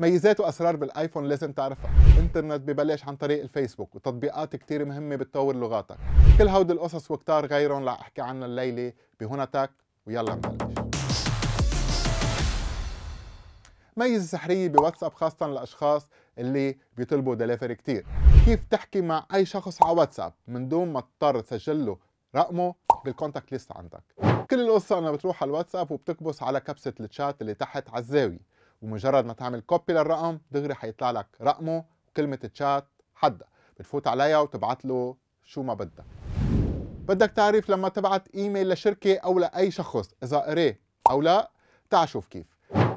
ميزات واسرار بالايفون لازم تعرفها انترنت ببلش عن طريق الفيسبوك وتطبيقات كتير مهمه بتطور لغاتك كل هودي القصص وكتار غيرهم رح احكي عنها الليله بهنا ويلا نبلش ميزه سحريه بواتساب خاصه للاشخاص اللي بيطلبوا دليفري كتير كيف تحكي مع اي شخص على واتساب من دون ما تضطر تسجل له رقمه بالكونتاكت ليست عندك كل القصة انا بتروح على الواتساب وبتكبس على كبسة الشات اللي تحت على الزاوية ومجرد ما تعمل كوبي للرقم دغري حيطلع لك رقمه وكلمه تشات حدا بتفوت عليها وتبعت له شو ما بدك بدك تعرف لما تبعت ايميل لشركه او لاي شخص اذا قريه او لا تعال شوف كيف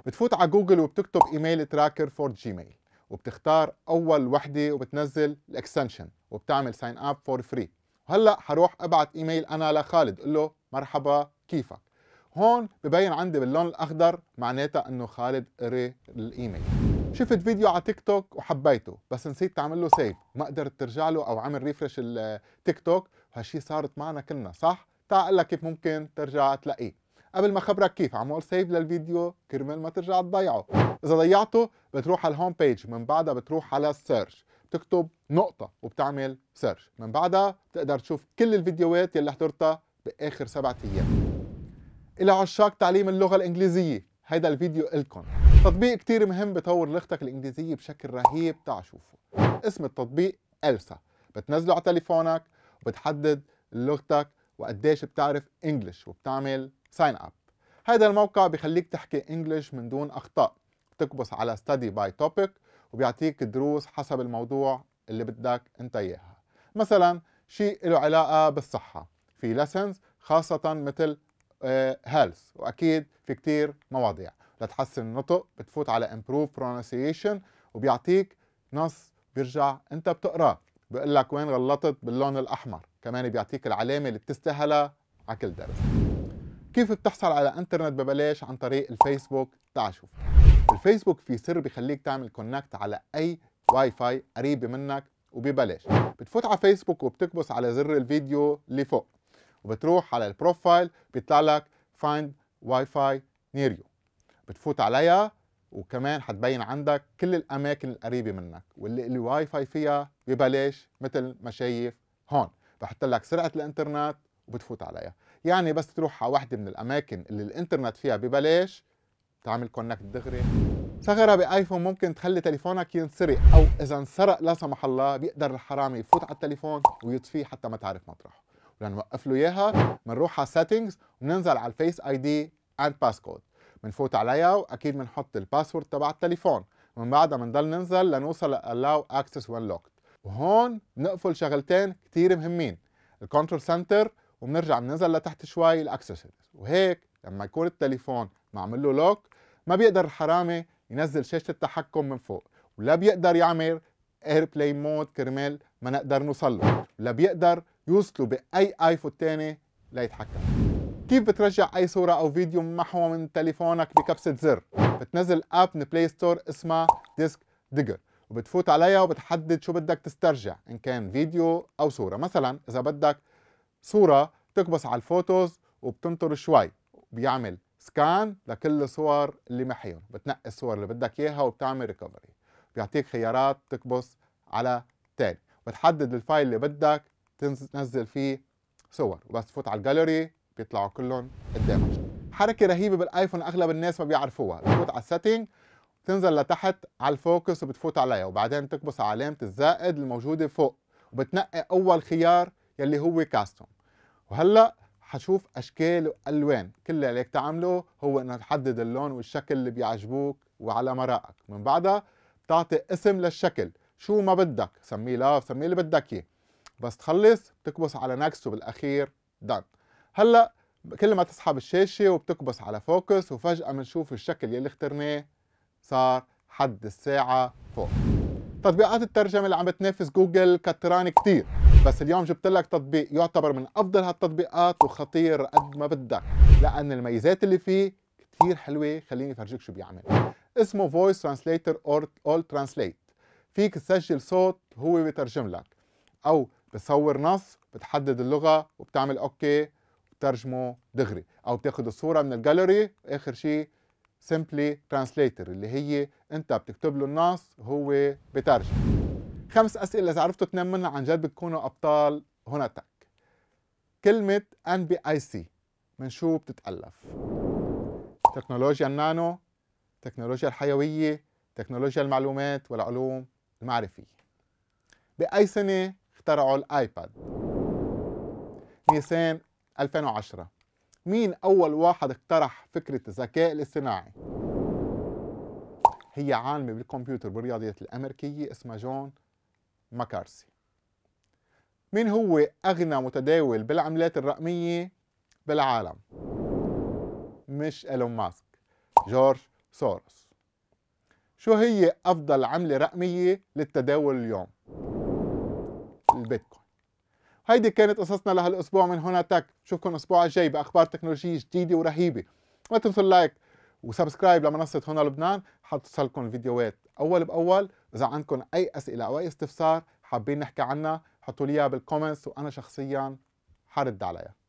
بتفوت على جوجل وبتكتب ايميل تراكر فور جيميل وبتختار اول وحده وبتنزل الاكستنشن وبتعمل ساين اب فور فري هلا حروح ابعت ايميل انا لخالد قل له مرحبا كيفك هون ببين عندي باللون الاخضر معناتها انه خالد قري الايميل شفت فيديو على تيك توك وحبيته بس نسيت تعمل له سيف ما قدرت ترجع له او عمل ريفرش التيك توك وهالشي صارت معنا كلنا صح تعال اقول لك كيف ممكن ترجع تلاقيه قبل ما خبرك كيف عمول سيف للفيديو كرمال ما ترجع تضيعه اذا ضيعته بتروح على الهوم بيج من بعدها بتروح على السيرش بتكتب نقطة وبتعمل سيرش من بعدها بتقدر تشوف كل الفيديوهات يلي حضرتها بآخر سبعة أيام إلى عشاق تعليم اللغة الإنجليزية هيدا الفيديو إلكم تطبيق كتير مهم بطور لغتك الإنجليزية بشكل رهيب تعال شوفوا اسم التطبيق إلسا بتنزله على تليفونك وبتحدد لغتك وقديش بتعرف إنجلش وبتعمل ساين أب هذا الموقع بخليك تحكي إنجلش من دون أخطاء بتكبس على ستدي باي توبيك وبيعطيك دروس حسب الموضوع اللي بدك انت اياها مثلا شيء له علاقة بالصحة في لسنز خاصة مثل هيلث آه، واكيد في كتير مواضيع لتحسن النطق بتفوت على امبروف برونسيشن وبيعطيك نص بيرجع انت بتقراه بقول لك وين غلطت باللون الاحمر كمان بيعطيك العلامه اللي بتستاهلها على كل درس كيف بتحصل على انترنت ببلاش عن طريق الفيسبوك تعال شوف الفيسبوك في سر بخليك تعمل كونكت على اي واي فاي قريبه منك وببلاش بتفوت على فيسبوك وبتكبس على زر الفيديو اللي فوق وبتروح على البروفايل بيطلع لك فايند واي فاي نير يو بتفوت عليها وكمان حتبين عندك كل الاماكن القريبه منك واللي الواي فاي فيها ببلاش مثل ما شايف هون بحط لك سرعه الانترنت وبتفوت عليها يعني بس تروح على وحده من الاماكن اللي الانترنت فيها ببلاش تعمل كونكت دغري ثغرة بايفون ممكن تخلي تليفونك ينسرق او اذا انسرق لا سمح الله بيقدر الحرامي يفوت على التليفون ويطفيه حتى ما تعرف مطرحه بنوقف له اياها بنروح على سيتنجز وبننزل على الفيس اي دي اند باسكود بنفوت عليها واكيد بنحط الباسورد تبع التليفون ومن بعدها بنضل ننزل لنوصل لالاو اكسس وان locked وهون بنقفل شغلتين كتير مهمين الكنترول سنتر وبنرجع بننزل لتحت شوي الاكسسوارز وهيك لما يكون التليفون معمل له لوك ما بيقدر الحرامي ينزل شاشه التحكم من فوق ولا بيقدر يعمل اير بلاي مود كرمال ما نقدر نوصل له لا بيقدر يوصلوا باي ايفون تاني ليتحكم كيف بترجع اي صورة او فيديو محو من تليفونك بكبسة زر بتنزل اب من بلاي ستور اسمها ديسك ديجر وبتفوت عليها وبتحدد شو بدك تسترجع ان كان فيديو او صورة مثلا اذا بدك صورة تكبس على الفوتوز وبتنطر شوي بيعمل سكان لكل الصور اللي محيهم بتنقي الصور اللي بدك اياها وبتعمل ريكفري بيعطيك خيارات تكبس على تاني بتحدد الفايل اللي بدك تنزل فيه صور وبس تفوت على الجاليري بيطلعوا كلهم قدامك حركة رهيبة بالايفون اغلب الناس ما بيعرفوها بتفوت على السيتنج تنزل لتحت على الفوكس وبتفوت عليها وبعدين تكبس على علامة الزائد الموجودة فوق وبتنقي اول خيار يلي هو كاستوم وهلا حشوف اشكال والوان كل اللي عليك تعمله هو انك تحدد اللون والشكل اللي بيعجبوك وعلى مرائك من بعدها بتعطي اسم للشكل شو ما بدك سميه لاف سميه اللي بدك اياه بس تخلص بتكبس على نكست وبالاخير دان هلا كل ما تسحب الشاشه وبتكبس على فوكس وفجاه بنشوف الشكل يلي اخترناه صار حد الساعه فوق تطبيقات الترجمه اللي عم بتنافس جوجل كتران كتير بس اليوم جبت لك تطبيق يعتبر من افضل هالتطبيقات وخطير قد ما بدك لان الميزات اللي فيه كتير حلوه خليني افرجيك شو بيعمل اسمه فويس ترانسليتر اور اول ترانسليت فيك تسجل صوت هو بيترجم لك او بتصور نص بتحدد اللغه وبتعمل اوكي بترجمه دغري او بتاخد الصوره من الجاليري اخر شيء سمبلي ترانسليتر اللي هي انت بتكتب له النص هو بترجم خمس اسئله اذا عرفتوا اثنين منها عن جد بتكونوا ابطال هنا تك كلمه ان بي اي سي من شو بتتالف تكنولوجيا النانو تكنولوجيا الحيويه تكنولوجيا المعلومات والعلوم المعرفيه باي سنه اخترعوا الايباد نيسان 2010 مين أول واحد اقترح فكرة الذكاء الاصطناعي؟ هي عالمة بالكمبيوتر بالرياضيات الأمريكية اسمها جون ماكارسي مين هو أغنى متداول بالعملات الرقمية بالعالم؟ مش إيلون ماسك جورج سوروس شو هي أفضل عملة رقمية للتداول اليوم؟ البيتكوين هيدي كانت قصصنا لهالاسبوع من هنا تك بشوفكم الاسبوع الجاي باخبار تكنولوجيه جديده ورهيبه ما تنسوا اللايك وسبسكرايب لمنصه هنا لبنان حتوصلكم الفيديوهات اول باول اذا عندكم اي اسئله او اي استفسار حابين نحكي عنها حطوا لي بالكومنتس وانا شخصيا حرد عليها